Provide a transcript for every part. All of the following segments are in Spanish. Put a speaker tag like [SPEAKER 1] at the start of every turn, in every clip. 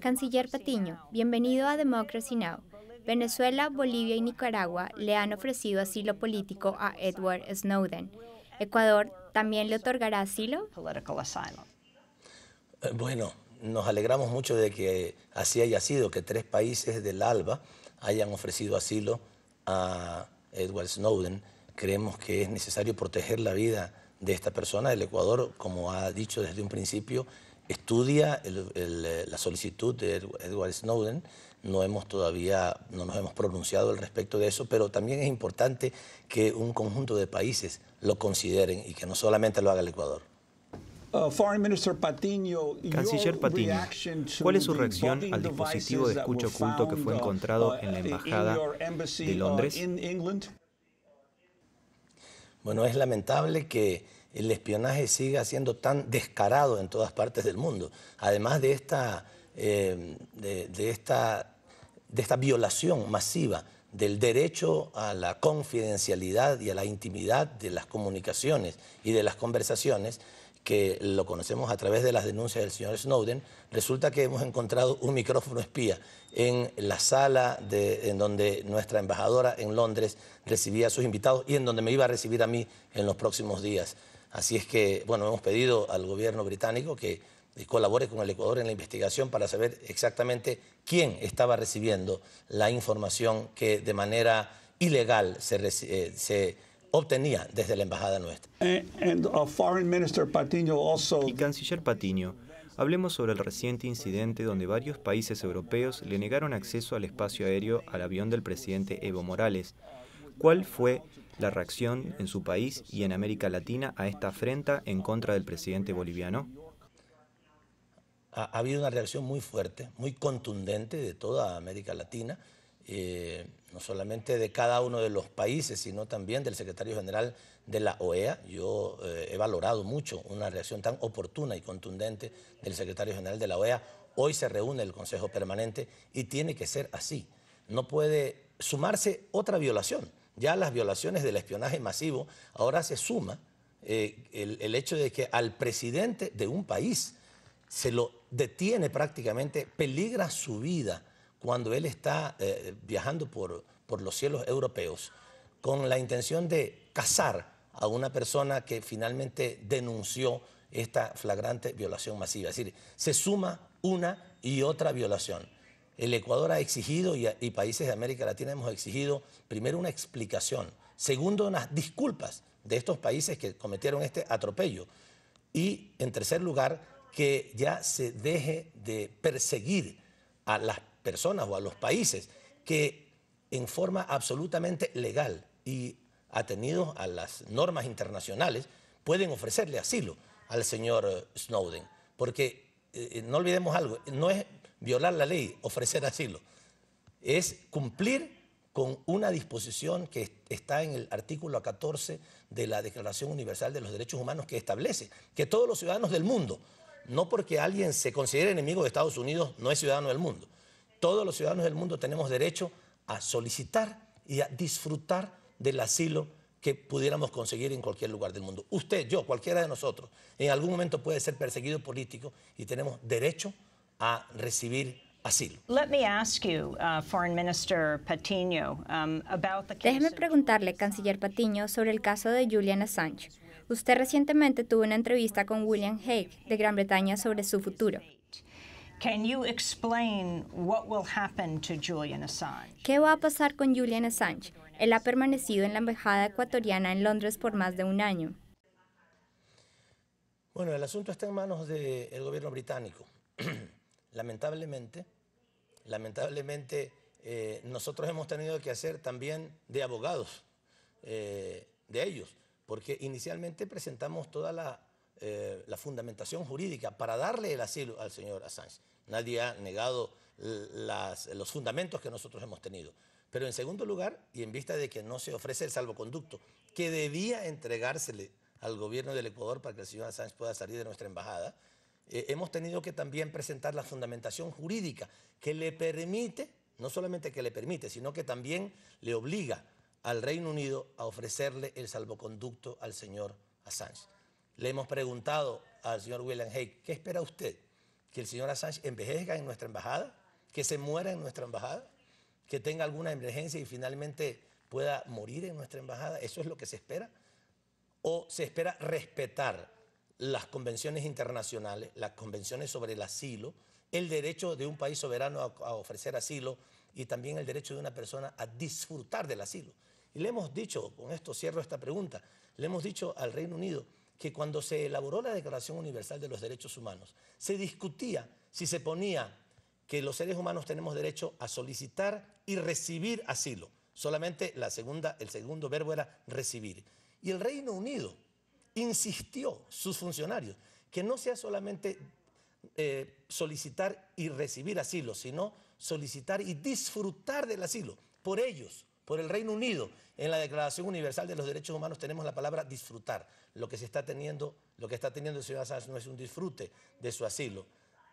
[SPEAKER 1] Canciller Patiño, bienvenido a Democracy Now! Venezuela, Bolivia y Nicaragua le han ofrecido asilo político a Edward Snowden. Ecuador también le otorgará asilo.
[SPEAKER 2] Eh, bueno, nos alegramos mucho de que así haya sido, que tres países del ALBA hayan ofrecido asilo a Edward Snowden. Creemos que es necesario proteger la vida de esta persona. El Ecuador, como ha dicho desde un principio, estudia eh, la solicitud de Edward Snowden. No hemos todavía, no nos hemos pronunciado al respecto de eso, pero también es importante que un conjunto de países lo consideren y que no solamente lo haga el Ecuador. Uh, Canciller Patiño, ¿cuál es su reacción al dispositivo de escucha oculto que fue uh, encontrado en la Embajada de uh, Londres? Bueno, es lamentable que el espionaje siga siendo tan descarado en todas partes del mundo. Además eh, de esta, de, esta, violación masiva del derecho a la confidencialidad y a la intimidad de las comunicaciones y de las conversaciones, que lo conocemos a través de las denuncias del señor Snowden, resulta que hemos encontrado un micrófono espía en la sala en donde nuestra embajadora en Londres recibía a sus invitados y en donde me iba a recibir a mí en los próximos días. Así es que, bueno, hemos pedido al gobierno británico que eh, colabore con el Ecuador en la investigación para saber exactamente quién estaba recibiendo la información que de manera ilegal se, eh, obtenía desde la embajada nuestra. Eh, y canciller Patiño, hablemos sobre el reciente incidente donde varios países europeos le negaron acceso al espacio aéreo al avión del presidente Evo Morales. ¿Cuál fue la reacción en su país y en América Latina a esta afrenta en contra del presidente boliviano? Ha, habido una reacción muy fuerte, muy contundente de toda América Latina, eh, no solamente de cada uno de los países, sino también del secretario general de la OEA. Yo eh, he valorado mucho una reacción tan oportuna y contundente del secretario general de la OEA. Hoy se reúne el Consejo Permanente y tiene que ser así. No puede sumarse otra violación ya las violaciones del espionaje masivo, ahora se suma eh, el, hecho de que al presidente de un país se lo detiene prácticamente, peligra su vida cuando él está eh, viajando por, por los cielos europeos con la intención de cazar a una persona que finalmente denunció esta flagrante violación masiva. Es decir, se suma una y otra violación. El Ecuador ha exigido y, países de América Latina hemos exigido, primero, una explicación, segundo, unas disculpas de estos países que cometieron este atropello y, en tercer lugar, que ya se deje de perseguir a las personas o a los países que en forma absolutamente legal y atenidos a las normas internacionales pueden ofrecerle asilo al señor Snowden. Porque eh, eh, no olvidemos algo, no es violar la ley, ofrecer asilo. Es cumplir con una disposición que está en el artículo 14 de la Declaración Universal de los Derechos Humanos que establece que todos los ciudadanos del mundo, no porque alguien se considere enemigo de Estados Unidos, no es ciudadano del mundo. Todos los ciudadanos del mundo tenemos derecho a solicitar y a disfrutar del asilo que pudiéramos conseguir en cualquier lugar del mundo. Usted, yo, cualquiera de nosotros, en algún momento puede ser perseguido político y tenemos derecho a a recibir
[SPEAKER 1] Déjeme preguntarle, canciller Patiño, sobre el caso de Julian Assange. Usted recientemente tuvo una entrevista con William Hague de Gran Bretaña sobre su futuro. ¿Qué va a pasar con Julian Assange? Él ha permanecido en la embajada ecuatoriana en Londres por más de un
[SPEAKER 2] año. Bueno, el asunto está en manos del gobierno británico. lamentablemente, lamentablemente eh, nosotros hemos tenido que hacer también de abogados eh, de ellos, porque inicialmente presentamos toda eh, la, fundamentación jurídica para darle el asilo al señor Assange. Nadie ha negado los fundamentos que nosotros hemos tenido. Pero en segundo lugar, y en vista de que no se ofrece el salvoconducto que debía entregársele al gobierno del Ecuador para que el señor Assange pueda salir de nuestra embajada, eh, hemos tenido que también presentar la fundamentación jurídica que le permite, no solamente que le permite, sino que también le obliga al Reino Unido a ofrecerle el salvoconducto al señor Assange. Le hemos preguntado al señor William Hague, ¿qué espera usted? ¿Que el señor Assange envejezca en nuestra embajada? ¿Que se muera en nuestra embajada? ¿Que tenga alguna emergencia y finalmente pueda morir en nuestra embajada? ¿Eso es lo que se espera? ¿O se espera respetar las convenciones internacionales, las convenciones sobre el asilo, el derecho de un país soberano a, ofrecer asilo y también el derecho de una persona a disfrutar del asilo. Y le hemos dicho, con esto cierro esta pregunta, le hemos dicho al Reino Unido que cuando se elaboró la Declaración Universal de los Derechos Humanos, se discutía si se ponía que los seres humanos tenemos derecho a solicitar y recibir asilo. Solamente la segunda, el segundo verbo era recibir. Y el Reino Unido insistió sus funcionarios que no sea solamente eh, solicitar y recibir asilo, sino solicitar y disfrutar del asilo por ellos, por el Reino Unido. En la Declaración Universal de los Derechos Humanos tenemos la palabra disfrutar. Lo que se está teniendo, lo que está teniendo el señor Assange no es un disfrute de su asilo,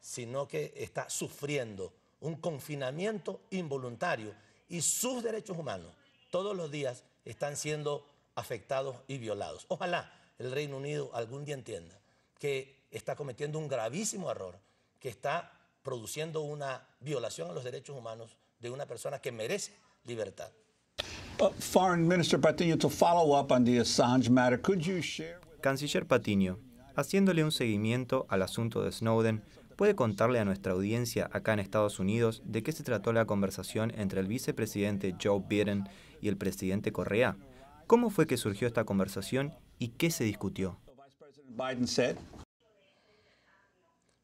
[SPEAKER 2] sino que está sufriendo un confinamiento involuntario y sus derechos humanos todos los días están siendo afectados y violados. Ojalá el Reino Unido algún día entienda que está cometiendo un gravísimo error, que está produciendo una violación a los derechos humanos de una persona que merece libertad. Canciller Patiño, haciéndole un seguimiento al asunto de Snowden, ¿puede contarle a nuestra audiencia acá en Estados Unidos de qué se trató la conversación entre el vicepresidente Joe Biden y el presidente Correa? ¿Cómo fue que surgió esta conversación y qué se discutió?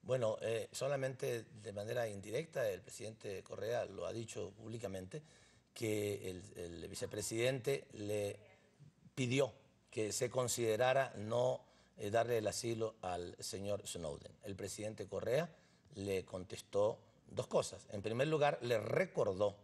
[SPEAKER 2] Bueno, eh, solamente de manera indirecta el presidente Correa lo ha dicho públicamente que el, vicepresidente le pidió que se considerara no eh, darle el asilo al señor Snowden. El presidente Correa le contestó dos cosas. En primer lugar, le recordó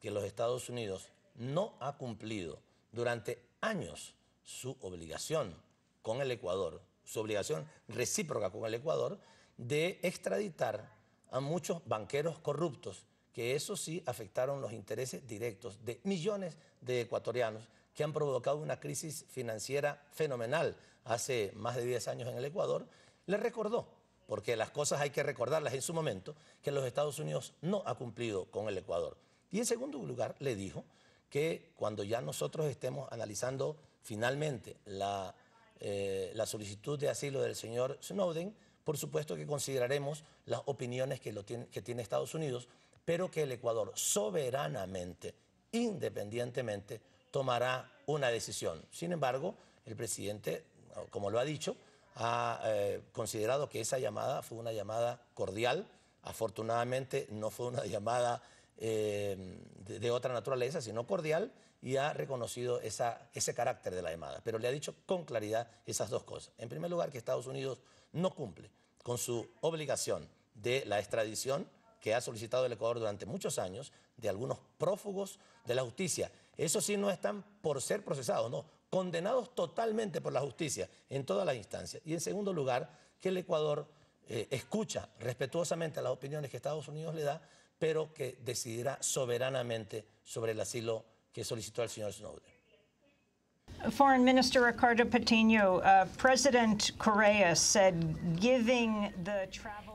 [SPEAKER 2] que los Estados Unidos no ha cumplido durante años su obligación con el Ecuador, su obligación recíproca con el Ecuador, de extraditar a muchos banqueros corruptos, que eso sí afectaron los intereses directos de millones de ecuatorianos que han provocado una crisis financiera fenomenal hace más de 10 años en el Ecuador, le recordó, porque las cosas hay que recordarlas en su momento, que los Estados Unidos no ha cumplido con el Ecuador. Y en segundo lugar, le dijo que cuando ya nosotros estemos analizando finalmente la, eh, la solicitud de asilo del señor Snowden, por supuesto que consideraremos las opiniones que, lo tiene, que tiene Estados Unidos, pero que el Ecuador soberanamente, independientemente, tomará una decisión. Sin embargo, el presidente, como lo ha dicho, ha eh, considerado que esa llamada fue una llamada cordial. Afortunadamente no fue una llamada eh, de, otra naturaleza, sino cordial, y ha reconocido esa, ese carácter de la llamada. Pero le ha dicho con claridad esas dos cosas. En primer lugar, que Estados Unidos no cumple con su obligación de la extradición que ha solicitado el Ecuador durante muchos años de algunos prófugos de la justicia. Eso sí, no están por ser procesados, no, condenados totalmente por la justicia en todas las instancias. Y en segundo lugar, que el Ecuador eh, escucha respetuosamente las opiniones que Estados Unidos le da pero que decidirá soberanamente sobre el asilo que solicitó el señor Snowden.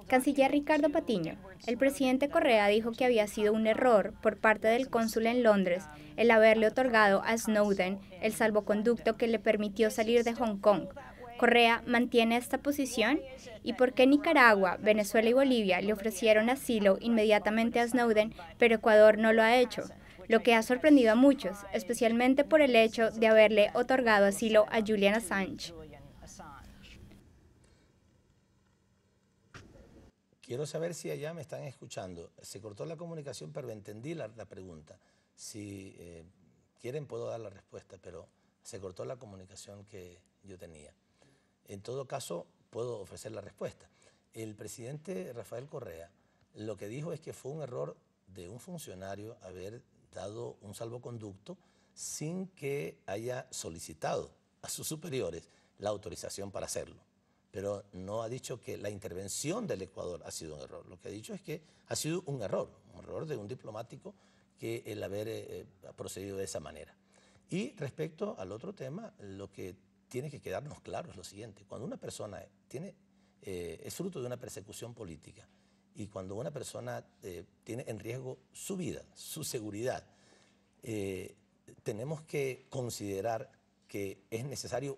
[SPEAKER 1] Canciller Ricardo Patiño, el presidente Correa dijo que había sido un error por parte del cónsul en Londres el haberle otorgado a Snowden el salvoconducto que le permitió salir de Hong Kong Correa mantiene esta posición y por qué Nicaragua, Venezuela y Bolivia le ofrecieron asilo inmediatamente a Snowden, pero Ecuador no lo ha hecho, lo que ha sorprendido a muchos, especialmente por el hecho de haberle otorgado asilo a Julian Assange.
[SPEAKER 2] Quiero saber si allá me están escuchando. Se cortó la comunicación, pero entendí la, pregunta. Si eh, quieren puedo dar la respuesta, pero se cortó la comunicación que yo tenía. En todo caso, puedo ofrecer la respuesta. El presidente Rafael Correa lo que dijo es que fue un error de un funcionario haber dado un salvoconducto sin que haya solicitado a sus superiores la autorización para hacerlo. Pero no ha dicho que la intervención del Ecuador ha sido un error. Lo que ha dicho es que ha sido un error, un error de un diplomático que el haber eh, eh, procedido de esa manera. Y respecto al otro tema, lo que tiene que quedarnos claro lo siguiente. Cuando una persona tiene, eh, es fruto de una persecución política y cuando una persona eh, tiene en riesgo su vida, su seguridad, eh, tenemos que considerar que es necesario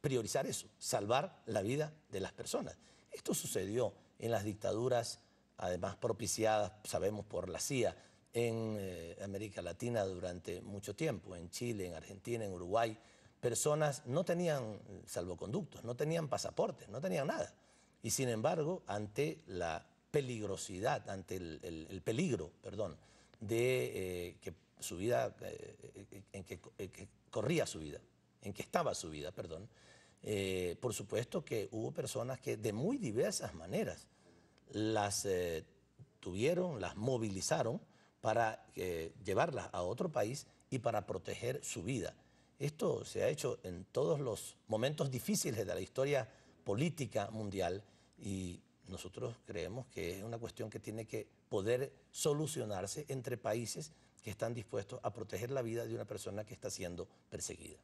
[SPEAKER 2] priorizar eso, salvar la vida de las personas. Esto sucedió en las dictaduras, además propiciadas, sabemos, por la CIA, en América Latina durante mucho tiempo, en Chile, en Argentina, en Uruguay personas no tenían salvoconductos, no tenían pasaportes, no tenían nada. Y sin embargo, ante la peligrosidad, ante el, peligro, perdón, de eh, que su vida, eh, en que, eh, que, corría su vida, en que estaba su vida, perdón, por supuesto que hubo personas que de muy diversas maneras las tuvieron, las movilizaron para llevarlas a otro país y para proteger su vida. Esto se ha hecho en todos los momentos difíciles de la historia política mundial y nosotros creemos que es una cuestión que tiene que poder solucionarse entre países que están dispuestos a proteger la vida de una persona que está siendo perseguida.